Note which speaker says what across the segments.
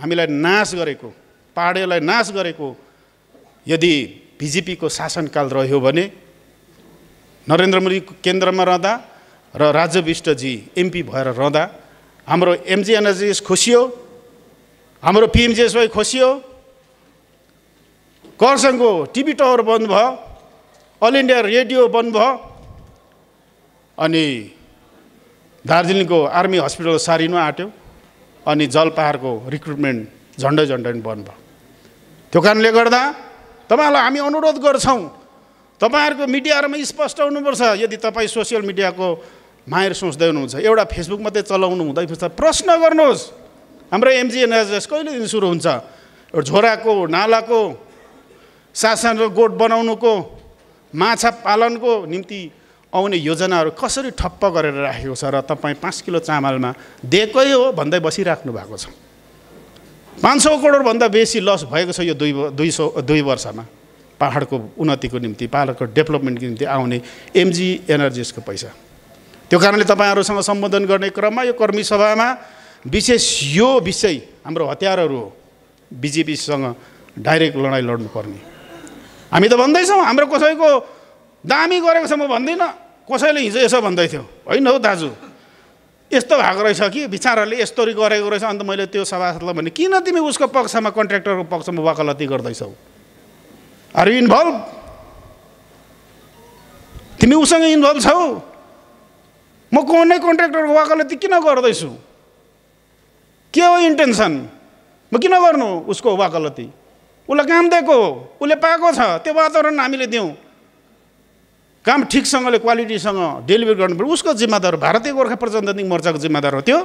Speaker 1: हामीलाई नाश गरेको पाहाडेलाई नाश गरेको यदि बिजेपीको शासनकाल रह्यो भने नरेन्द्र मोदी केन्द्रमा रहँदा र राज्य विष्टजी एमपी भएर रहँदा हाम्रो एमजी खुसियो हाम्रो हाम्रो भाइ खुसियो खरसाङको टिभी टावर बन्द भयो अल इन्डिया रेडियो बन्द भयो अनि दार्जिलिङको आर्मी हस्पिटल सारिनु आँट्यो अनि जलपाहाडको रिक्रुटमेन्ट झन्डै झन्डै बन्द भयो त्यो कारणले गर्दा तपाईँहरूलाई हामी अनुरोध गर्छौँ तपाईँहरूको मिडियाहरूमा स्पष्ट हुनुपर्छ यदि तपाईँ सोसियल मिडियाको मायर सोच्दै हुनुहुन्छ एउटा फेसबुक मात्रै चलाउनु हुँदै प्रश्न गर्नुहोस् हाम्रो एमजिएनएसएस कहिलेदेखि सुरु हुन्छ एउटा झोराको नालाको शासन र गोठ बनाउनुको माछा पालनको निम्ति आउने योजनाहरू कसरी ठप्प गरेर राखेको छ र तपाईँ पाँच किलो चामलमा दिएकै हो भन्दै बसिराख्नु भएको छ पाँच सौ करोडभन्दा बेसी लस भएको छ यो दुई दुई सौ दुई वर्षमा पाहाडको उन्नतिको निम्ति पाहाडको डेभलपमेन्टको निम्ति आउने एमजी एनर्जिसको पैसा त्यो कारणले तपाईँहरूसँग सम्बोधन गर्ने क्रममा यो कर्मी सभामा विशेष यो विषय हाम्रो हतियारहरू हो बिजेपीसँग डाइरेक्ट लडाइँ लड्नुपर्ने हामी त भन्दैछौँ हाम्रो कसैको दामी गरेको छ म भन्दिनँ कसैले हिजो यसो भन्दै थियो होइन हौ दाजु यस्तो भएको रहेछ कि बिचाराले यस्तो गरेको रहेछ अन्त मैले त्यो सभासदलाई भने किन तिमी उसको पक्षमा कन्ट्र्याक्टरको पक्षमा वकालती गर्दैछौ अरे इन्भल्भ तिमी उसँग इन्भल्भ छौ म कुनै कन्ट्र्याक्टरको वकालती किन गर्दैछु के हो इन्टेन्सन म किन गर्नु उसको वकालती उसलाई काम दिएको हो उसले पाएको छ त्यो वातावरण हामीले दिउँ काम ठिकसँगले क्वालिटीसँग डेलिभर पऱ्यो उसको जिम्मेदार भारतीय गोर्खा प्रजातान्त्रिक मोर्चाको जिम्मेदार हो त्यो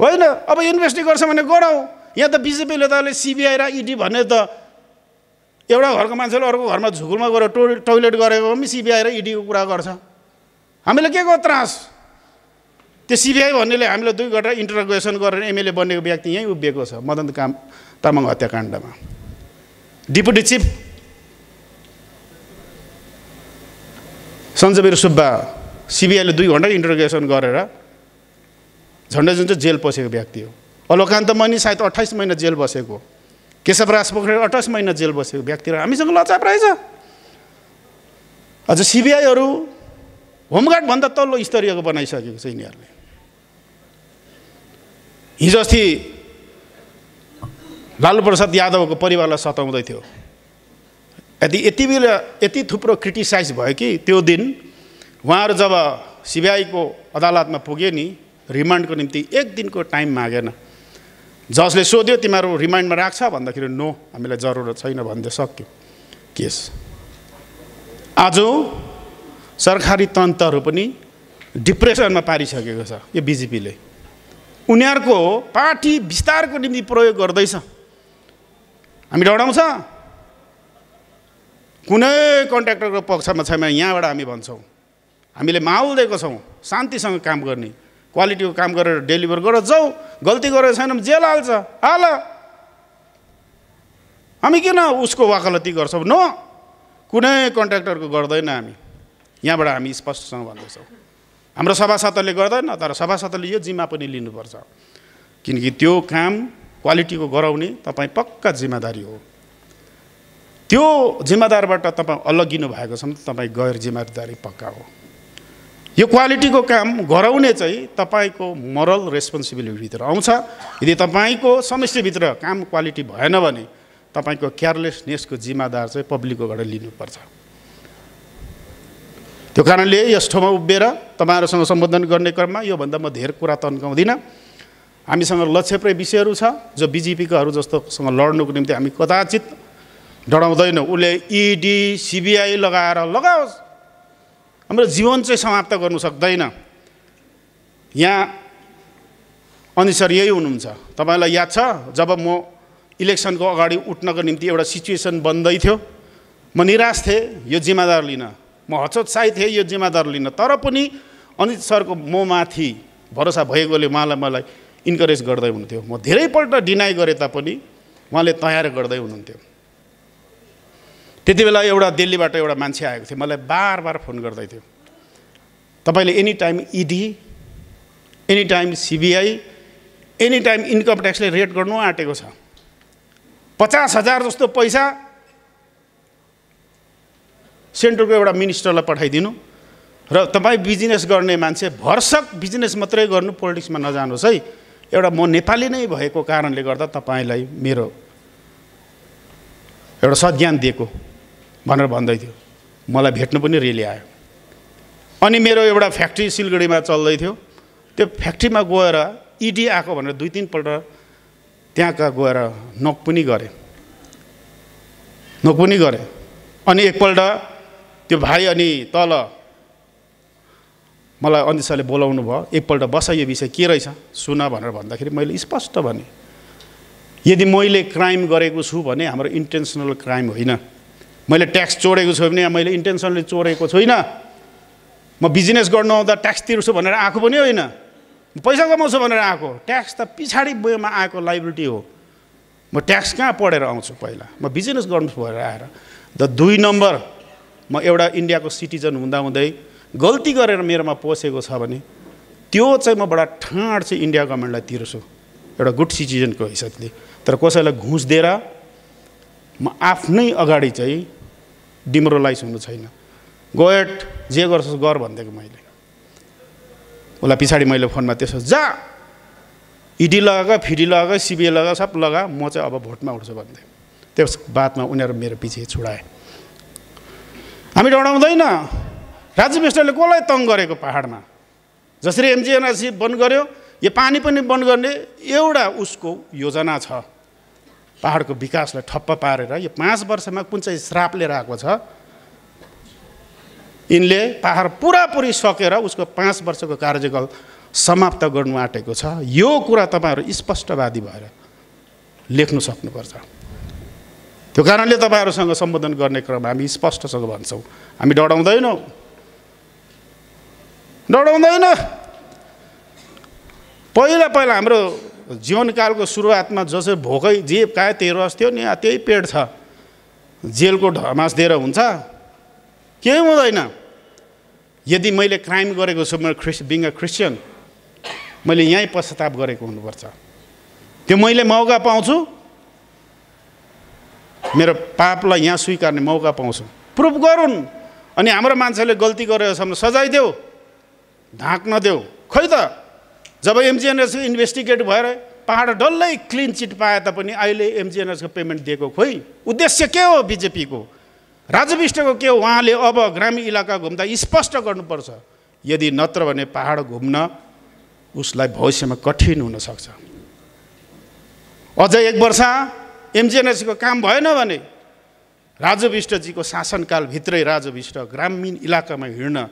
Speaker 1: होइन अब इन्भेस्टिङ गर्छ भने गरौँ यहाँ त बिजेपीले त अहिले सिबिआई र इडी e भन्ने त एउटा घरको मान्छेले अर्को घरमा झुकुलमा गएर टोइलेट टोइलेट गरेको पनि सिबिआई र इडीको e कुरा गर्छ हामीले के गर्छ त्रास त्यो सिबिआई भन्नेले हामीले दुई घटा इन्टरोगेसन गरेर एमएलए बनेको व्यक्ति यहीँ उभिएको छ मदन काम तामाङ हत्याकाण्डमा डिपुटी चिफ सञ्जयवीर सुब्बा सिबिआईले दुई घन्टा इन्टरोगेसन गरेर झन्डै जुन चाहिँ जेल पसेको व्यक्ति हो अलोकान्त मणि सायद अट्ठाइस महिना जेल बसेको केशव केशवराज पोखरेल अट्ठाइस महिना जेल बसेको व्यक्ति र हामीसँग लचाप रहेछ अझ सिबिआईहरू होमगार्डभन्दा तल्लो स्तरीयको बनाइसकेको छ यिनीहरूले हिजो अस्ति लालुप्रसाद यादवको परिवारलाई सताउँदै थियो यदि यति बेला यति थुप्रो क्रिटिसाइज भयो कि त्यो दिन उहाँहरू जब सिबिआईको अदालतमा पुग्यो नि रिमान्डको निम्ति एक दिनको टाइम मागेन जसले सोध्यो तिमीहरू रिमान्डमा राख्छ भन्दाखेरि नो हामीलाई जरुरत छैन भन्दै सक्यो केस आज सरकारी तन्त्रहरू पनि डिप्रेसनमा पारिसकेको छ यो बिजेपीले उनीहरूको पार्टी विस्तारको निम्ति प्रयोग गर्दैछ हामी डढाउँछ कुनै कन्ट्र्याक्टरको पक्षमा छैन यहाँबाट हामी भन्छौँ हामीले माहौल दिएको छौँ शान्तिसँग काम गर्ने क्वालिटीको काम गरेर डेलिभर गर जाऊ गल्ती गरेको छैन भने जेल हाल्छ हाल हामी किन उसको वाकलती गर्छौँ न कुनै कन्ट्र्याक्टरको गर्दैन हामी यहाँबाट हामी स्पष्टसँग भन्दैछौँ हाम्रो सभासदहरूले गर्दैन तर सभासदहरूले यो जिम्मा पनि लिनुपर्छ किनकि त्यो काम क्वालिटीको गराउने तपाईँ पक्का जिम्मेदारी हो त्यो जिम्मेदारबाट तपाईँ अलगिनु भएको छ भने तपाईँ गैर जिम्मेदारी पक्का हो यो क्वालिटीको काम गराउने चाहिँ तपाईँको मरल रेस्पोन्सिबिलिटीभित्र आउँछ यदि तपाईँको समस्याभित्र काम क्वालिटी भएन भने तपाईँको केयरलेसनेसको जिम्मेदार चाहिँ पब्लिककोबाट लिनुपर्छ त्यो कारणले यस ठाउँमा उभिएर तपाईँहरूसँग सम्बोधन गर्ने क्रममा योभन्दा म धेरै कुरा तन्काउँदिनँ हामीसँग लक्ष्यप्रय विषयहरू छ जो बिजेपीकाहरू जस्तोसँग लड्नुको निम्ति हामी कदाचित डराउँदैन उसले इडी e सिबिआई लगाएर लगाओस् हाम्रो जीवन चाहिँ समाप्त गर्नु सक्दैन यहाँ अनि सर यही हुनुहुन्छ तपाईँलाई याद छ जब म इलेक्सनको अगाडि उठ्नको निम्ति एउटा सिचुएसन बन्दै थियो म निराश थिएँ यो जिम्मेदार लिन म हतोत्साही थिएँ यो जिम्मेदार लिन तर पनि अनित सरको म माथि भरोसा भएकोले उहाँलाई मलाई इन्करेज गर्दै हुनुहुन्थ्यो म धेरैपल्ट डिनाई गरे तापनि उहाँले तयार गर्दै हुनुहुन्थ्यो त्यति बेला एउटा दिल्लीबाट एउटा मान्छे आएको थियो मलाई बार बार फोन गर्दै थियो तपाईँले any time ED any time CBI any time income ट्याक्सले रेट गर्नु आँटेको छ पचास हजार जस्तो पैसा सेन्ट्रलको एउटा मिनिस्टरलाई पठाइदिनु र तपाईँ बिजनेस गर्ने मान्छे भरसक बिजनेस मात्रै गर्नु पोलिटिक्समा नजानुहोस् है एउटा म नेपाली नै भएको कारणले गर्दा तपाईँलाई मेरो एउटा सज्ञान दिएको भनेर भन्दै थियो मलाई भेट्नु पनि रेली आयो अनि मेरो एउटा फ्याक्ट्री सिलगढीमा चल्दै थियो त्यो फ्याक्ट्रीमा गएर इडी आएको भनेर दुई तिनपल्ट त्यहाँका गएर नोक पनि गरेँ नोक पनि गरेँ अनि एकपल्ट त्यो भाइ अनि तल मलाई सरले बोलाउनु भयो एकपल्ट बस यो विषय के रहेछ सुन भनेर भन्दाखेरि मैले स्पष्ट भने यदि मैले क्राइम गरेको छु भने हाम्रो इन्टेन्सनल क्राइम होइन मैले ट्याक्स चोडेको छु भने मैले इन्टेन्सनले चोडेको छुइनँ म बिजनेस गर्नु आउँदा ट्याक्स तिर्छु भनेर आएको पनि होइन पैसा कमाउँछु भनेर आएको ट्याक्स त पछाडि वेमा आएको लाइबिलिटी हो म ट्याक्स कहाँ पढेर आउँछु पहिला म बिजनेस गर्नु भएर आएर द दुई नम्बर म एउटा इन्डियाको सिटिजन हुँदाहुँदै गल्ती गरेर मेरोमा पसेको छ भने त्यो चाहिँ म बडा ठाँड चाहिँ इन्डिया गभर्मेन्टलाई तिर्छु एउटा गुड सिटिजनको हिसाबले तर कसैलाई घुस दिएर म आफ्नै अगाडि चाहिँ डिमोरलाइज हुनु छैन गोएट जे गर्छस् गर भनिदिएको मैले उसलाई पछाडि मैले फोनमा त्यसो जा इडी लगाएको फिडी लगाएको सिबिए लगा सब लगा म चाहिँ अब भोटमा उठ्छु भन्थेँ त्यस बादमा उनीहरू मेरो पछि छुडाए हामी डराउँदैन राज्य विष्टले कसलाई तङ गरेको पाहाडमा जसरी एमजिएनआरसी बन्द गर्यो यो पानी पनि बन्द गर्ने एउटा उसको योजना छ पाहाडको विकासलाई ठप्प पारेर यो पाँच वर्षमा कुन चाहिँ श्राप लिएर आएको छ यिनले पाहाड पुरापुरी सकेर उसको पाँच वर्षको कार्यकाल समाप्त गर्नु आँटेको छ यो कुरा तपाईँहरू स्पष्टवादी भएर लेख्नु सक्नुपर्छ त्यो कारणले तपाईँहरूसँग सम्बोधन गर्ने क्रम हामी स्पष्टसँग भन्छौँ हामी डढाउँदैनौँ डढाउँदैन पहिला पहिला हाम्रो जीवनकालको सुरुवातमा जसरी भोकै जे काय त्यही रस थियो नि त्यही पेट छ जेलको ढमास दिएर हुन्छ केही हुँदैन यदि मैले क्राइम गरेको छु मेरो क्रिस बिङ अ क्रिस्चियन मैले यहीँ पश्चाताप गरेको हुनुपर्छ त्यो मैले मौका पाउँछु मेरो पापलाई यहाँ स्वीकार्ने मौका पाउँछु प्रुफ गरून् अनि हाम्रो मान्छेले गल्ती गरेको छ भने सजाइदेऊ ढाक्न देऊ खै त जब एमजिएनएस इन्भेस्टिगेट भएर पाहाड डल्लै क्लिन चिट पाए तापनि अहिले एमजिएनएसको पेमेन्ट दिएको खोइ उद्देश्य के हो बिजेपीको राजु विष्टको के हो उहाँले अब ग्रामीण इलाका घुम्दा स्पष्ट गर्नुपर्छ यदि नत्र भने पाहाड घुम्न उसलाई भविष्यमा कठिन हुनसक्छ अझ एक वर्ष एमजिएनएसको काम भएन भने राजु विष्टजीको शासनकालभित्रै राजु विष्ट ग्रामीण इलाकामा हिँड्न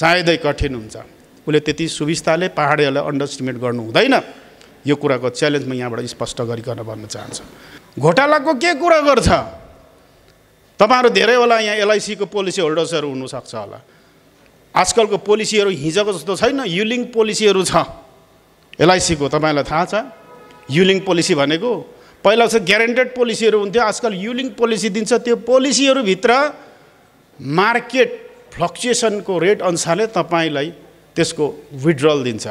Speaker 1: सायदै कठिन हुन्छ उसले त्यति सुविस्ताले पाहाडेहरूलाई अन्डरस्टिमेट गर्नु हुँदैन यो कुराको च्यालेन्ज म यहाँबाट स्पष्ट गरिकन भन्न चाहन्छु घोटालाको के कुरा गर्छ तपाईँहरू होला यहाँ एलआइसीको पोलिसी होल्डर्सहरू हुनसक्छ होला आजकलको पोलिसीहरू हिजोको जस्तो छैन युलिङ पोलिसीहरू छ एलआइसीको तपाईँलाई थाहा छ युलिङ पोलिसी भनेको पहिला चाहिँ ग्यारेन्टेड पोलिसीहरू हुन्थ्यो आजकल युलिङ पोलिसी दिन्छ त्यो पोलिसीहरूभित्र मार्केट फ्लक्चुएसनको रेट अनुसारले तपाईँलाई त्यसको विड्रल दिन्छ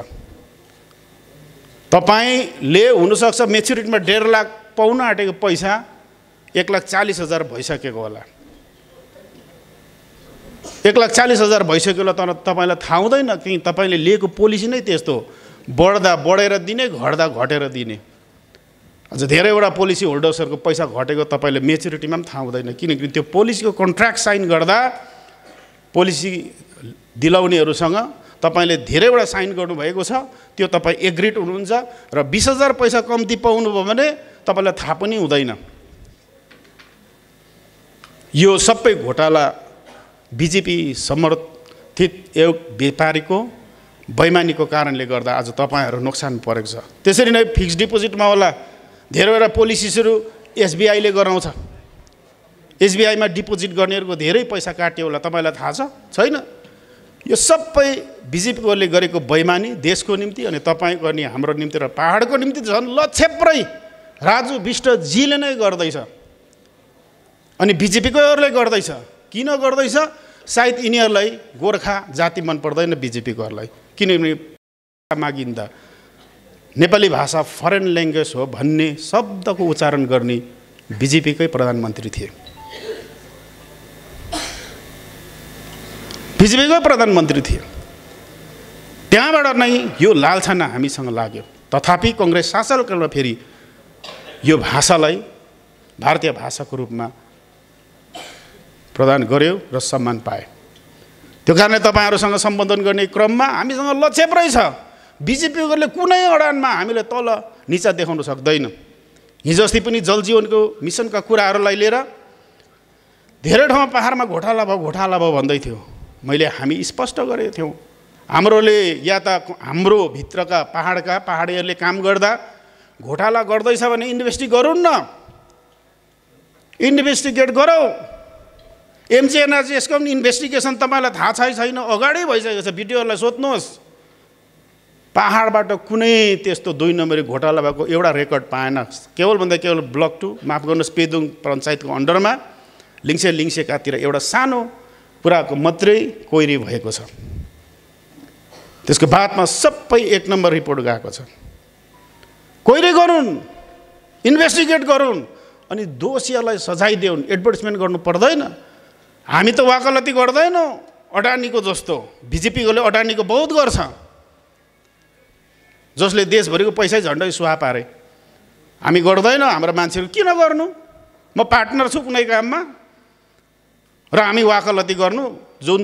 Speaker 1: तपाईँले हुनसक्छ मेच्युरिटीमा डेढ लाख पाउन आँटेको पैसा एक लाख चालिस हजार भइसकेको होला एक लाख चालिस हजार भइसक्यो होला तर तपाईँलाई थाहा हुँदैन कि तपाईँले लिएको पोलिसी नै त्यस्तो बढ्दा बढेर दिने घट्दा घटेर दिने अझ धेरैवटा पोलिसी होल्डर्सहरूको पैसा घटेको तपाईँले मेच्युरिटीमा पनि थाहा हुँदैन किनकि त्यो पोलिसीको कन्ट्र्याक्ट साइन गर्दा पोलिसी दिलाउनेहरूसँग तपाईँले धेरैवटा साइन गर्नुभएको छ त्यो तपाईँ एग्रिड हुनुहुन्छ र बिस हजार पैसा कम्ती पाउनुभयो भने तपाईँलाई थाहा पनि हुँदैन यो सबै घोटाला बिजेपी समर्थित एक व्यापारीको बैमानीको कारणले गर्दा आज तपाईँहरू नोक्सान परेको छ त्यसरी नै फिक्स डिपोजिटमा होला धेरैवटा पोलिसिसहरू एसबिआईले गराउँछ एसबिआईमा डिपोजिट गर्नेहरूको धेरै पैसा काट्यो होला तपाईँलाई थाहा छ छैन यो सबै बिजेपीकोहरूले गरेको बैमानी देशको निम्ति अनि तपाईँको गर्ने हाम्रो निम्ति र पाहाडको निम्ति झन् लछेप्रै राजु विष्टजीले नै गर्दैछ अनि बिजेपीकोहरूले गर्दैछ किन गर्दैछ सायद यिनीहरूलाई गोर्खा जाति मन पर्दैन बिजेपीकोहरूलाई किनभने मागिँदा नेपाली भाषा फरेन ल्याङ्ग्वेज हो भन्ने शब्दको उच्चारण गर्ने बिजेपीकै प्रधानमन्त्री थिए बिजेपीकै प्रधानमन्त्री थिए त्यहाँबाट नै यो लालछाना हामीसँग लाग्यो तथापि कङ्ग्रेस शासनकालमा फेरि यो भाषालाई भारतीय भाषाको रूपमा प्रदान गर्यो र सम्मान पाए त्यो कारणले तपाईँहरूसँग सम्बोधन गर्ने क्रममा हामीसँग लक्षेप्रै छ बिजेपीहरूले कुनै अडानमा हामीले तल निचा देखाउन सक्दैन हिजो अस्ति पनि जलजीवनको मिसनका कुराहरूलाई लिएर धेरै ठाउँमा पाहाडमा घोटाला भयो घोटाला भयो भन्दै थियो मैले हामी स्पष्ट गरेको थियौँ हाम्रोले या त हाम्रो भित्रका पाहाडका पाहाडीहरूले काम गर्दा घोटाला गर्दैछ भने इन्भेस्टिगेट गरौँ न इन्भेस्टिगेट गरौँ यसको पनि इन्भेस्टिगेसन तपाईँलाई थाहा छै छैन अगाडि भइसकेको छ भिडियोहरूलाई सोध्नुहोस् पाहाडबाट कुनै त्यस्तो दुई नम्बरी घोटाला भएको एउटा रेकर्ड पाएन केवलभन्दा केवल ब्लक टू माफ गर्नुहोस् पेदुङ पञ्चायतको अन्डरमा लिङ्से लिङ्सेकातिर एउटा सानो कुराको मात्रै कोइरी भएको छ त्यसको बादमा सबै एक नम्बर रिपोर्ट गएको छ कोइरी गरून् इन्भेस्टिगेट गरून् अनि दोषीहरूलाई देऊन् एडभर्टिजमेन्ट गर्नु पर्दैन हामी त वाकलती गर्दैनौँ अडानीको जस्तो बिजेपीकोले अडानीको बहुत गर्छ जसले देशभरिको पैसै झन्डै सुहा पारे हामी गर्दैनौँ हाम्रो मान्छेहरू किन गर्नु म पार्टनर छु कुनै काममा र हामी वाकलती गर्नु जुन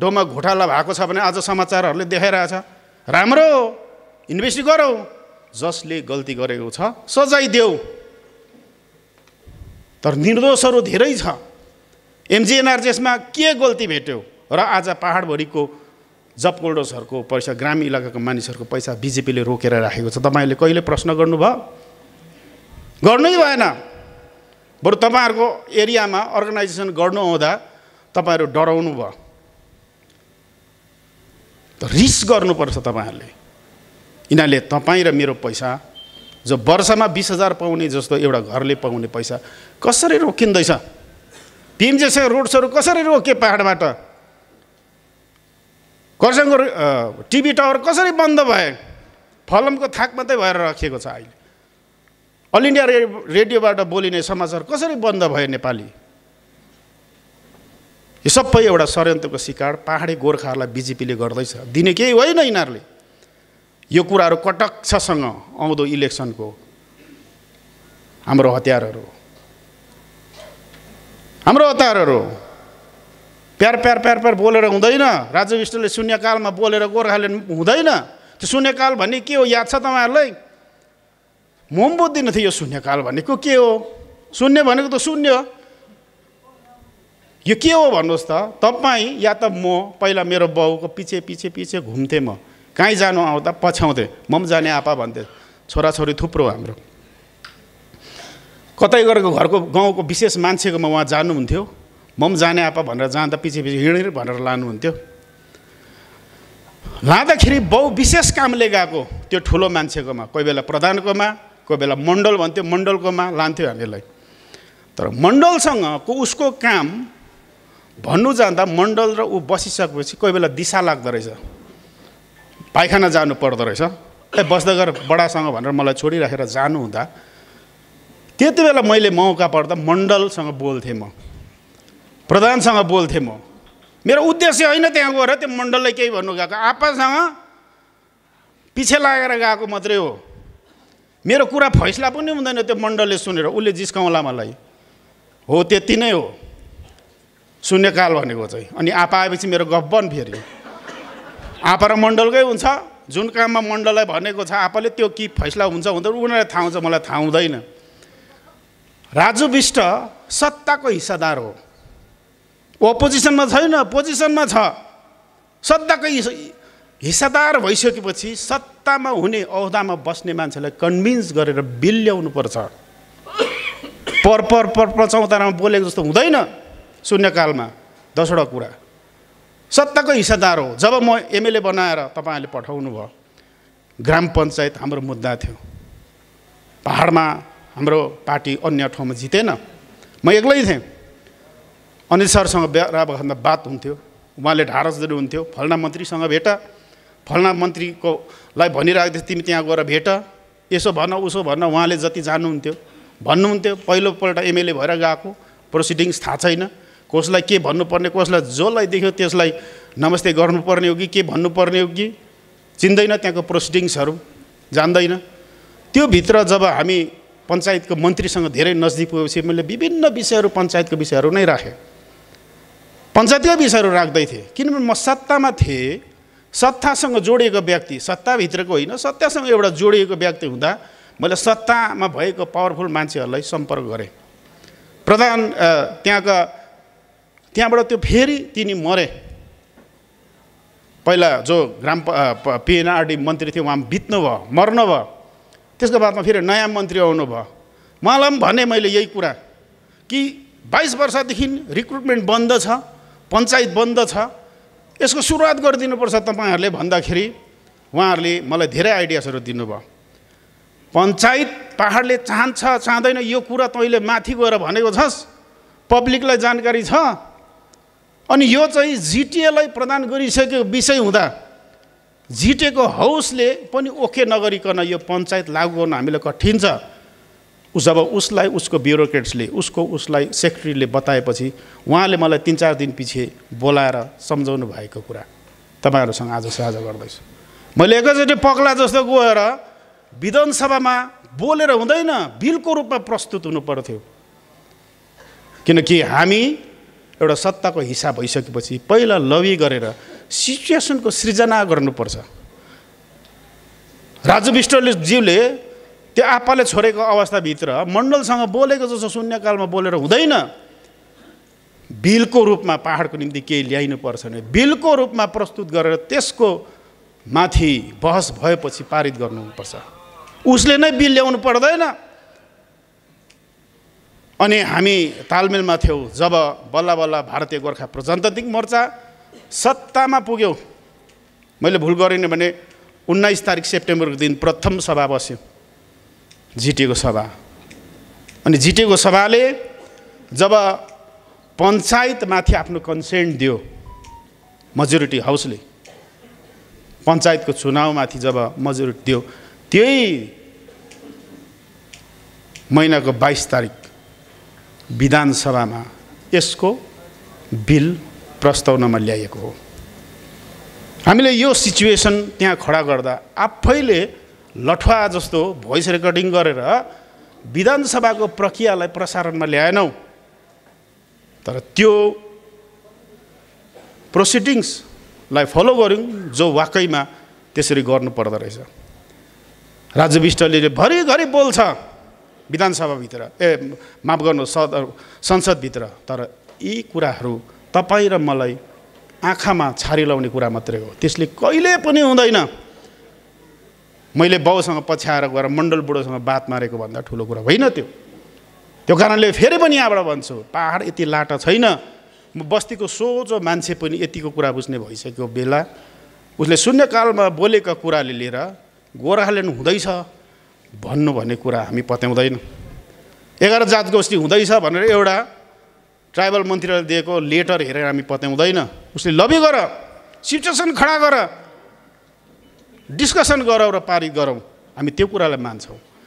Speaker 1: ढोमा घोटाला भएको छ भने आज समाचारहरूले देखाइरहेछ राम्रो हो इन्भेस्ट गरौँ जसले गल्ती गरेको छ सजाय देऊ तर निर्दोषहरू धेरै छ एमजिएनआरजेएसमा के गल्ती भेट्यो र आज पाहाडभरिको जप कोल्डर्सहरूको पैसा ग्रामीण इलाकाको मानिसहरूको पैसा बिजेपीले रोकेर राखेको छ तपाईँले कहिले प्रश्न गर्नुभयो गर्नै भएन बरु तपाईँहरूको एरियामा अर्गनाइजेसन गर्नुहुँदा तपाईँहरू डराउनु भयो रिस गर्नुपर्छ तपाईँहरूले यिनीहरूले तपाईँ र मेरो पैसा जो वर्षमा बिस हजार पाउने जस्तो एउटा घरले पाउने पैसा कसरी रोकिँदैछ पिएमजेस रोड्सहरू कसरी रोके पाहाडबाट खरसाङको टिभी टावर कसरी बन्द भए फलमको थाक मात्रै भएर राखिएको छ अहिले अल इन्डिया रे रेडियोबाट बोलिने समाचार कसरी बन्द भयो नेपाली यो सबै एउटा षड्यन्त्रको शिकार पाहाडी गोर्खाहरूलाई बिजेपीले गर्दैछ दिने केही होइन यिनीहरूले यो कुराहरू कटक्षसँग आउँदो इलेक्सनको हाम्रो हतियारहरू हाम्रो हतियारहरू प्यार प्यार प्यार प्यार बोलेर हुँदैन राजु विष्णुले शून्यकालमा बोलेर गोर्खाले हुँदैन त्यो शून्यकाल भन्ने के हो याद छ तपाईँहरूलाई मोम बुद्धि नै थियो यो शून्यकाल भनेको के हो शून्य भनेको त शून्य यो के हो भन्नुहोस् त तपाईँ या त म पहिला मेरो बाउको पछि पछि पछि घुम्थेँ म कहीँ जानु आउँदा पछ्याउँथेँ म पनि जाने आपा भन्थेँ छोराछोरी थुप्रो हाम्रो कतै गरेको घरको गाउँको विशेष मान्छेकोमा उहाँ जानुहुन्थ्यो म पनि जाने आपा भनेर जाँदा पछि पछि हिँडेर भनेर लानुहुन्थ्यो लाँदाखेरि बाउ विशेष कामले गएको त्यो ठुलो मान्छेकोमा कोही बेला प्रधानकोमा कोही बेला मण्डल भन्थ्यो मण्डलकोमा लान्थ्यो हामीलाई तर मण्डलसँगको उसको काम भन्नु जाँदा मण्डल र ऊ बसिसकेपछि कोही बेला दिशा लाग्दो रहेछ पाइखाना जानु पर्दो रहेछ ए बस्दै गएर बडासँग भनेर मलाई छोडिराखेर जानु हुँदा त्यति बेला मैले मौका पर्दा मण्डलसँग बोल्थेँ म प्रधानसँग बोल्थेँ म मेरो उद्देश्य होइन त्यहाँ गएर त्यो मण्डललाई केही भन्नु गएको आपासँग पछि लागेर गएको मात्रै हो मेरो कुरा फैसला पनि हुँदैन त्यो मण्डलले सुनेर उसले जिस्काउँला मलाई हो त्यति नै हो शून्यकाल भनेको चाहिँ अनि आपा आएपछि मेरो गब्बन फेरि आपा र मण्डलकै हुन्छ जुन काममा मण्डललाई भनेको छ आपाले त्यो कि फैसला हुन्छ हुँदैन उनीहरूलाई थाहा हुन्छ मलाई थाहा हुँदैन राजु विष्ट सत्ताको हिस्सादार हो ओपोजिसनमा छैन पोजिसनमा छ सत्ताकै हिस्सादार भइसकेपछि सत्तामा हुने औहदामा बस्ने मान्छेलाई कन्भिन्स गरेर बिल ल्याउनु पर्छ पर पर पर प्रचौतारामा बोलेको जस्तो हुँदैन शून्यकालमा दसवटा कुरा सत्ताको हिस्सादार हो जब म एमएलए बनाएर तपाईँहरूले पठाउनु भयो ग्राम पञ्चायत हाम्रो मुद्दा थियो पाहाडमा हाम्रो पार्टी अन्य ठाउँमा जितेन म एक्लै थिएँ अनिल सरसँग बेरा बखन्दा बात हुन्थ्यो उहाँले ढाडस दिनुहुन्थ्यो फल्ना मन्त्रीसँग भेटा फलना मन्त्रीकोलाई भनिरहेको थिएँ तिमी त्यहाँ गएर भेट यसो भन उसो भन उहाँले जति जानुहुन्थ्यो भन्नुहुन्थ्यो पहिलोपल्ट एमएलए भएर गएको प्रोसिडिङ्स थाहा छैन कसलाई के भन्नुपर्ने कसलाई जसलाई देख्यो त्यसलाई नमस्ते गर्नुपर्ने हो कि के भन्नुपर्ने हो कि चिन्दैन त्यहाँको प्रोसिडिङ्सहरू जान्दैन त्यो भित्र जब हामी पञ्चायतको मन्त्रीसँग धेरै नजिक पुगेपछि मैले विभिन्न विषयहरू पञ्चायतको विषयहरू नै राखेँ पञ्चायतकै विषयहरू राख्दै थिएँ किनभने म सत्तामा थिएँ सत्तासँग जोडिएको व्यक्ति सत्ताभित्रको होइन सत्तासँग एउटा जोडिएको व्यक्ति हुँदा मैले सत्तामा भएको पावरफुल मान्छेहरूलाई सम्पर्क गरेँ प्रधान त्यहाँका त्यहाँबाट त्यो फेरि तिनी मरे पहिला जो ग्राम पिएनआरडी मन्त्री थियो उहाँ बित्नु भयो मर्नु भयो त्यसको बादमा फेरि नयाँ मन्त्री आउनु भयो उहाँलाई पनि भने मैले यही कुरा कि बाइस वर्षदेखि रिक्रुटमेन्ट बन्द छ पञ्चायत बन्द छ यसको सुरुवात गरिदिनुपर्छ तपाईँहरूले भन्दाखेरि उहाँहरूले मलाई धेरै आइडियासहरू दिनुभयो पञ्चायत पाहाडले चाहन्छ चाहँदैन यो कुरा तैँले माथि गएर भनेको छस् पब्लिकलाई जानकारी छ अनि यो चाहिँ जिटिएलाई प्रदान गरिसकेको विषय हुँदा जिटिएको हाउसले पनि ओके नगरिकन यो पञ्चायत लागू गर्नु हामीलाई कठिन छ जब उसलाई उसको ब्युरोक्रेट्सले उसको उसलाई सेक्रेटरीले बताएपछि उहाँले मलाई तिन चार दिन पछि बोलाएर सम्झाउनु भएको कुरा तपाईँहरूसँग आज साझा गर्दैछु मैले एकैचोटि पक्ला जस्तो गएर विधानसभामा बोलेर हुँदैन बिलको रूपमा प्रस्तुत हुनु पर्थ्यो किनकि हामी एउटा सत्ताको हिस्सा भइसकेपछि पहिला लबी गरेर सिचुएसनको सृजना गर्नुपर्छ राजु विष्टले ज्यूले त्यो आप्पाले छोडेको अवस्थाभित्र मण्डलसँग बोलेको जस्तो शून्यकालमा बोलेर हुँदैन बिलको रूपमा पाहाडको निम्ति केही पर्छ भने बिलको रूपमा प्रस्तुत गरेर त्यसको माथि बहस भएपछि पारित गर्नुपर्छ उसले नै बिल ल्याउनु पर्दैन अनि हामी तालमेलमा थियौँ जब बल्ल बल्ल भारतीय गोर्खा प्रजातान्त्रिक मोर्चा सत्तामा पुग्यौँ मैले भुल गरेन भने उन्नाइस तारिक सेप्टेम्बरको दिन प्रथम सभा बस्यो जिटिएको सभा अनि जिटिएको सभाले जब पञ्चायतमाथि आफ्नो कन्सेन्ट दियो मजोरिटी हाउसले पञ्चायतको चुनावमाथि जब मजोरिटी दियो त्यही महिनाको बाइस तारिक विधानसभामा यसको बिल प्रस्तावनामा ल्याइएको हो हामीले यो सिचुएसन त्यहाँ खडा गर्दा आफैले लठुवा जस्तो भोइस रेकर्डिङ गरेर विधानसभाको प्रक्रियालाई प्रसारणमा ल्याएनौ तर त्यो प्रोसिडिङ्सलाई फलो गऱ्यौँ जो वाकैमा त्यसरी गर्नुपर्दो रहेछ राजु विष्टले भरिघरि बोल्छ विधानसभाभित्र ए माफ गर्नु सद संसदभित्र तर यी कुराहरू तपाईँ र मलाई आँखामा छारी लाउने कुरा मात्रै हो त्यसले कहिले पनि हुँदैन मैले बाउसँग पछ्याएर गएर मण्डल बुढोसँग बात मारेको भन्दा ठुलो कुरा होइन त्यो त्यो कारणले फेरि पनि यहाँबाट भन्छु पाहाड यति लाटा छैन म बस्तीको सोझो मान्छे पनि यतिको कुरा बुझ्ने भइसक्यो बेला उसले शून्यकालमा बोलेका कुराले लिएर गोर्खाल्यान्ड हुँदैछ भन्नु भन्ने कुरा हामी पत्याउँदैन एघार जात गोष्ठी हुँदैछ भनेर एउटा ट्राइबल मन्त्रीलाई दिएको लेटर हेरेर हामी पत्याउँदैन उसले लबी गर सिचुएसन खडा गर डिस्कसन गरौँ र पारित गरौँ हामी त्यो कुरालाई मान्छौँ